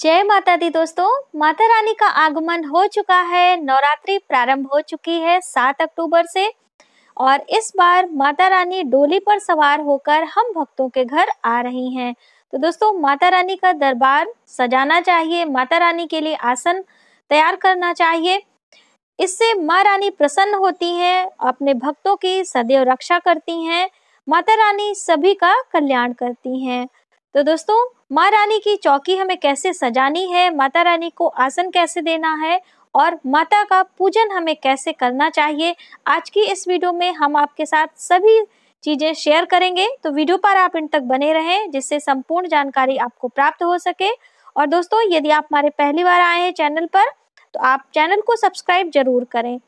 जय माता दी दोस्तों माता रानी का आगमन हो चुका है नवरात्रि प्रारंभ हो चुकी है सात अक्टूबर से और इस बार माता रानी डोली पर सवार होकर हम भक्तों के घर आ रही हैं तो दोस्तों माता रानी का दरबार सजाना चाहिए माता रानी के लिए आसन तैयार करना चाहिए इससे माँ रानी प्रसन्न होती हैं अपने भक्तों की सदैव रक्षा करती हैं माता रानी सभी का कल्याण करती हैं तो दोस्तों माँ रानी की चौकी हमें कैसे सजानी है माता रानी को आसन कैसे देना है और माता का पूजन हमें कैसे करना चाहिए आज की इस वीडियो में हम आपके साथ सभी चीज़ें शेयर करेंगे तो वीडियो पर आप इन तक बने रहें जिससे संपूर्ण जानकारी आपको प्राप्त हो सके और दोस्तों यदि आप हमारे पहली बार आए हैं चैनल पर तो आप चैनल को सब्सक्राइब जरूर करें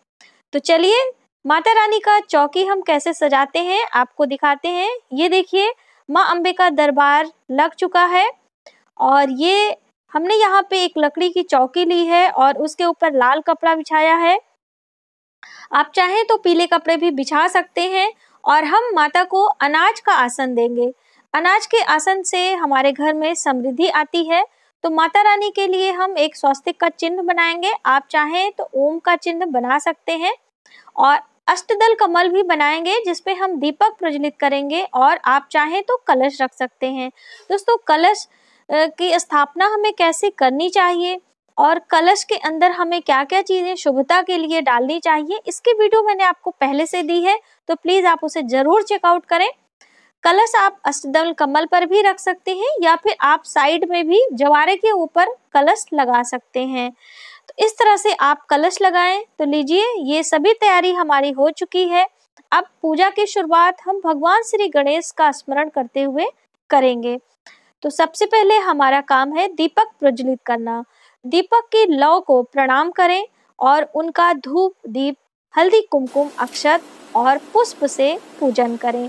तो चलिए माता रानी का चौकी हम कैसे सजाते हैं आपको दिखाते हैं ये देखिए माँ अम्बे का दरबार लग चुका है और ये हमने यहाँ पे एक लकड़ी की चौकी ली है और उसके ऊपर लाल कपड़ा बिछाया है आप चाहें तो पीले कपड़े भी बिछा सकते हैं और हम माता को अनाज का आसन देंगे अनाज के आसन से हमारे घर में समृद्धि आती है तो माता रानी के लिए हम एक स्वास्तिक का चिन्ह बनाएंगे आप चाहें तो ओम का चिन्ह बना सकते हैं और अष्टदल कमल भी बनाएंगे जिसपे हम दीपक प्रज्वलित करेंगे और आप चाहें तो कलश रख सकते हैं दोस्तों कलश की स्थापना हमें कैसे करनी चाहिए और कलश के अंदर हमें क्या क्या चीज़ें शुभता के लिए डालनी चाहिए इसकी वीडियो मैंने आपको पहले से दी है तो प्लीज़ आप उसे ज़रूर चेकआउट करें कलश आप अष्टदल कमल पर भी रख सकते हैं या फिर आप साइड में भी जवारे के ऊपर कलश लगा सकते हैं इस तरह से आप कलश लगाएं तो लीजिए ये सभी तैयारी हमारी हो चुकी है अब पूजा की शुरुआत हम भगवान श्री गणेश का स्मरण करते हुए करेंगे तो सबसे पहले हमारा काम है दीपक प्रज्वलित करना दीपक की लौ को प्रणाम करें और उनका धूप दीप हल्दी कुमकुम अक्षत और पुष्प से पूजन करें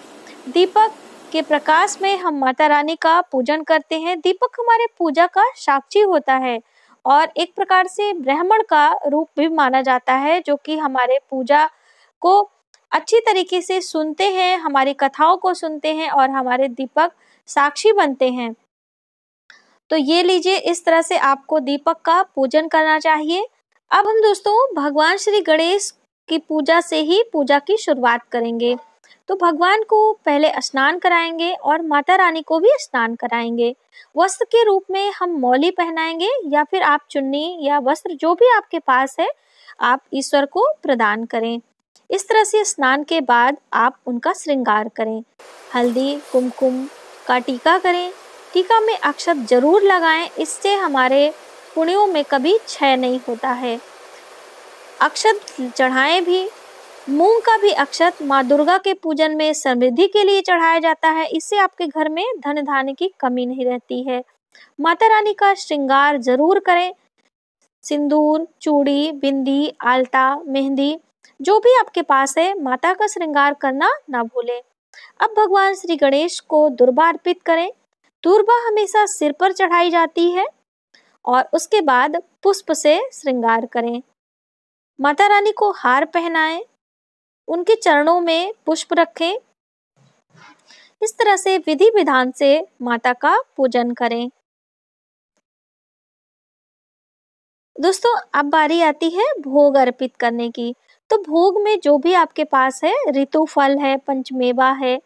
दीपक के प्रकाश में हम माता रानी का पूजन करते हैं दीपक हमारे पूजा का साक्षी होता है और एक प्रकार से ब्राह्मण का रूप भी माना जाता है जो कि हमारे पूजा को अच्छी तरीके से सुनते हैं हमारी कथाओं को सुनते हैं और हमारे दीपक साक्षी बनते हैं तो ये लीजिए इस तरह से आपको दीपक का पूजन करना चाहिए अब हम दोस्तों भगवान श्री गणेश की पूजा से ही पूजा की शुरुआत करेंगे तो भगवान को पहले स्नान कराएंगे और माता रानी को भी स्नान कराएंगे वस्त्र के रूप में हम मौली पहनाएंगे या फिर आप चुन्नी या वस्त्र जो भी आपके पास है आप ईश्वर को प्रदान करें इस तरह से स्नान के बाद आप उनका श्रृंगार करें हल्दी कुमकुम का टीका करें टीका में अक्षत जरूर लगाएं इससे हमारे पुण्यों में कभी क्षय नहीं होता है अक्षत चढ़ाएं भी मूंग का भी अक्षत माँ दुर्गा के पूजन में समृद्धि के लिए चढ़ाया जाता है इससे आपके घर में धन धान्य की कमी नहीं रहती है माता रानी का श्रृंगार जरूर करें सिंदूर चूड़ी बिंदी आलता मेहंदी जो भी आपके पास है माता का श्रृंगार करना ना भूलें अब भगवान श्री गणेश को दुर्बा अर्पित करें दुर्बा हमेशा सिर पर चढ़ाई जाती है और उसके बाद पुष्प से श्रृंगार करें माता रानी को हार पहनाएं उनके चरणों में पुष्प रखें इस तरह से विधि विधान से माता का पूजन करें दोस्तों अब बारी आती है भोग अर्पित करने की तो भोग में जो भी आपके पास है ऋतु फल है पंचमेवा है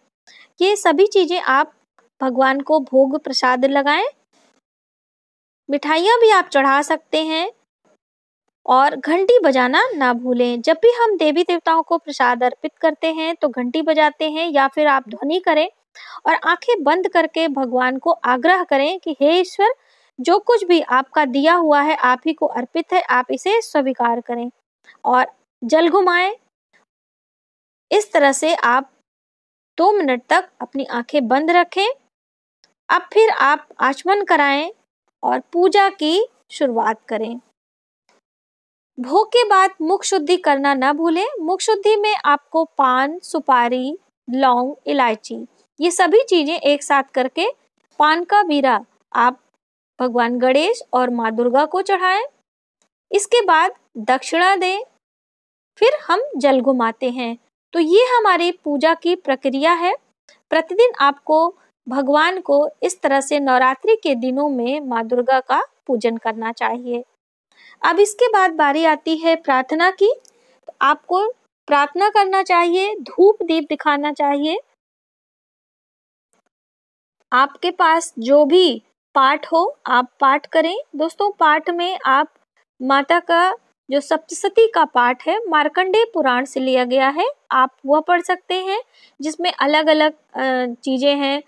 ये सभी चीजें आप भगवान को भोग प्रसाद लगाएं मिठाइयां भी आप चढ़ा सकते हैं और घंटी बजाना ना भूलें जब भी हम देवी देवताओं को प्रसाद अर्पित करते हैं तो घंटी बजाते हैं या फिर आप ध्वनि करें और आंखें बंद करके भगवान को आग्रह करें कि हे ईश्वर जो कुछ भी आपका दिया हुआ है आप ही को अर्पित है आप इसे स्वीकार करें और जल घुमाएं इस तरह से आप दो मिनट तक अपनी आंखें बंद रखें अब फिर आप आचमन कराएं और पूजा की शुरुआत करें भोग के बाद मुख शुद्धि करना ना भूलें मुख शुद्धि में आपको पान सुपारी लौंग इलायची ये सभी चीजें एक साथ करके पान का बीरा आप भगवान गणेश और माँ दुर्गा को चढ़ाएं इसके बाद दक्षिणा दें फिर हम जल घुमाते हैं तो ये हमारी पूजा की प्रक्रिया है प्रतिदिन आपको भगवान को इस तरह से नवरात्रि के दिनों में माँ दुर्गा का पूजन करना चाहिए अब इसके बाद बारी आती है प्रार्थना की तो आपको प्रार्थना करना चाहिए धूप दीप दिखाना चाहिए आपके पास जो भी पाठ हो आप पाठ करें दोस्तों पाठ में आप माता का जो सप्तशती का पाठ है मार्कंडेय पुराण से लिया गया है आप वह पढ़ सकते हैं जिसमें अलग अलग चीज़ें हैं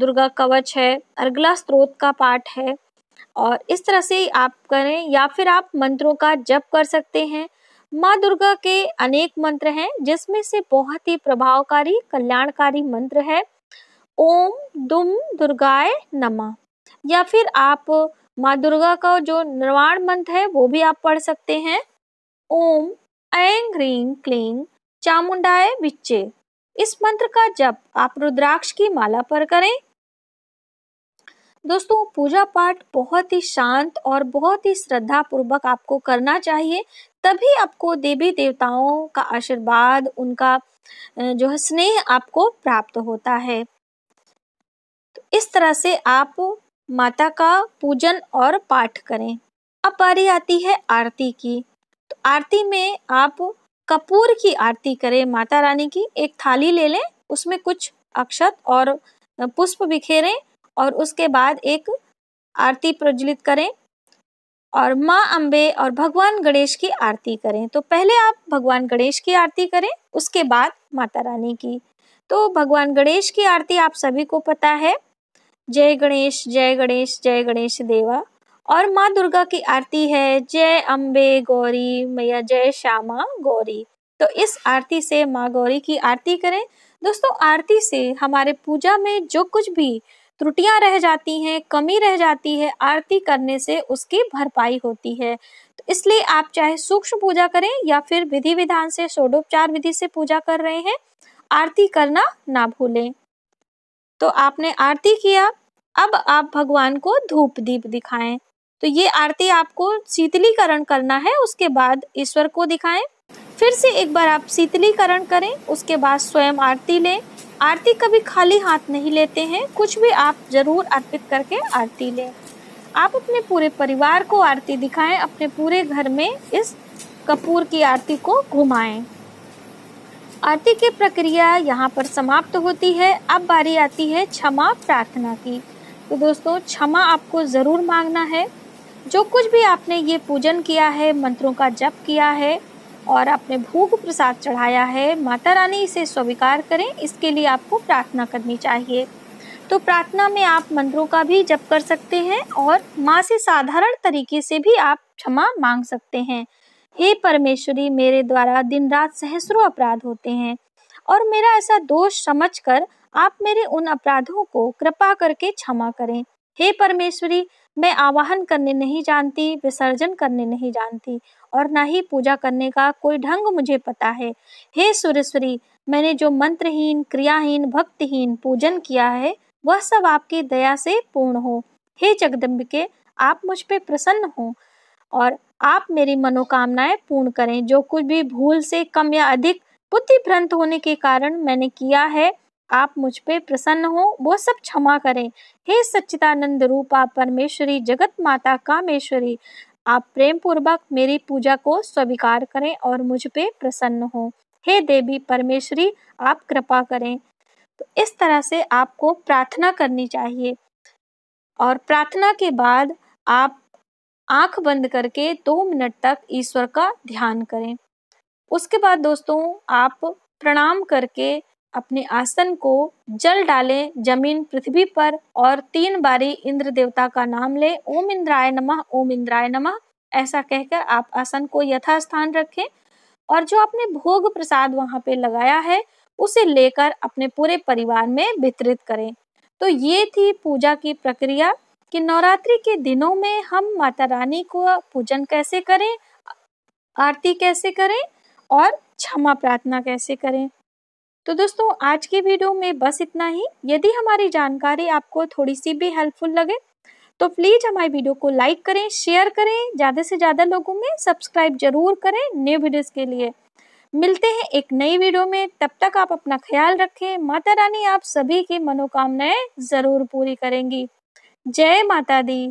दुर्गा कवच है अर्गला स्त्रोत का पाठ है और इस तरह से आप करें या फिर आप मंत्रों का जप कर सकते हैं माँ दुर्गा के अनेक मंत्र हैं जिसमें से बहुत ही प्रभावकारी कल्याणकारी मंत्र है ओम दुम दुर्गाय नमः या फिर आप माँ दुर्गा का जो निर्वाण मंत्र है वो भी आप पढ़ सकते हैं ओम ऐं ह्रीं क्लीं चामुंडाय विच्चे इस मंत्र का जप आप रुद्राक्ष की माला पर करें दोस्तों पूजा पाठ बहुत ही शांत और बहुत ही श्रद्धा पूर्वक आपको करना चाहिए तभी आपको देवी देवताओं का आशीर्वाद उनका जो है स्नेह आपको प्राप्त होता है तो इस तरह से आप माता का पूजन और पाठ करें अब बारी आती है आरती की तो आरती में आप कपूर की आरती करें माता रानी की एक थाली ले लें उसमें कुछ अक्षत और पुष्प बिखेरें और उसके बाद एक आरती प्रज्वलित करें और माँ अम्बे और भगवान गणेश की आरती करें तो पहले आप भगवान गणेश की आरती करें उसके बाद माता रानी की तो भगवान गणेश की आरती आप सभी को पता है जय गणेश जय गणेश जय गणेश देवा और माँ दुर्गा की आरती है जय अम्बे गौरी मैया जय श्यामा गौरी तो इस आरती से माँ गौरी की आरती करें दोस्तों आरती से हमारे पूजा में जो कुछ भी त्रुटियां रह जाती हैं कमी रह जाती है आरती करने से उसकी भरपाई होती है तो इसलिए आप चाहे सूक्ष्म पूजा करें या फिर विधि विधान से षोडोपचार विधि से पूजा कर रहे हैं आरती करना ना भूलें तो आपने आरती किया अब आप भगवान को धूप दीप दिखाएं तो ये आरती आपको शीतलीकरण करना है उसके बाद ईश्वर को दिखाएं फिर से एक बार आप शीतलीकरण करें उसके बाद स्वयं आरती लें आरती कभी खाली हाथ नहीं लेते हैं कुछ भी आप जरूर अर्पित करके आरती लें आप अपने पूरे परिवार को आरती दिखाएं अपने पूरे घर में इस कपूर की आरती को घुमाएं आरती की प्रक्रिया यहाँ पर समाप्त होती है अब बारी आती है क्षमा प्रार्थना की तो दोस्तों क्षमा आपको ज़रूर मांगना है जो कुछ भी आपने ये पूजन किया है मंत्रों का जप किया है और आपने भोग प्रसाद चढ़ाया है माता रानी इसे स्वीकार करें इसके लिए आपको प्रार्थना करनी चाहिए तो प्रार्थना में आप मंत्रों का भी जप कर सकते हैं और माँ से साधारण तरीके से भी आप क्षमा मांग सकते हैं हे परमेश्वरी मेरे द्वारा दिन रात सहसरों अपराध होते हैं और मेरा ऐसा दोष समझकर आप मेरे उन अपराधों को कृपा करके क्षमा करें हे परमेश्वरी मैं आवाहन करने नहीं जानती विसर्जन करने नहीं जानती और ना ही पूजा करने का कोई ढंग मुझे पता है हे सुरेश्वरी मैंने जो मंत्रहीन क्रियाहीन भक्तहीन पूजन किया है वह सब आपकी दया से पूर्ण हो हे जगदम्बिके आप मुझ पर प्रसन्न हो और आप मेरी मनोकामनाएं पूर्ण करें जो कुछ भी भूल से कम या अधिक बुद्धि भ्रंत होने के कारण मैंने किया है आप मुझ पे प्रसन्न हो वो सब क्षमा करें हे सच्चिदानंद रूप आप परमेश्वरी जगत माता कामेश्वरी आप प्रेम पूर्वक मेरी पूजा को स्वीकार करें और मुझ पे प्रसन्न हो हे देवी परमेश्वरी आप कृपा करें तो इस तरह से आपको प्रार्थना करनी चाहिए और प्रार्थना के बाद आप आंख बंद करके दो मिनट तक ईश्वर का ध्यान करें उसके बाद दोस्तों आप प्रणाम करके अपने आसन को जल डालें जमीन पृथ्वी पर और तीन बारी इंद्र देवता का नाम लें ओम इंद्राय नमः ओम इंद्राय नमः ऐसा कहकर आप आसन को यथास्थान रखें और जो आपने भोग प्रसाद वहां पे लगाया है उसे लेकर अपने पूरे परिवार में वितरित करें तो ये थी पूजा की प्रक्रिया कि नवरात्रि के दिनों में हम माता रानी को पूजन कैसे करें आरती कैसे करें और क्षमा प्रार्थना कैसे करें तो दोस्तों आज की वीडियो में बस इतना ही यदि हमारी जानकारी आपको थोड़ी सी भी हेल्पफुल लगे तो प्लीज़ हमारी वीडियो को लाइक करें शेयर करें ज़्यादा से ज़्यादा लोगों में सब्सक्राइब जरूर करें न्यू वीडियोस के लिए मिलते हैं एक नई वीडियो में तब तक आप अपना ख्याल रखें माता रानी आप सभी की मनोकामनाएं ज़रूर पूरी करेंगी जय माता दी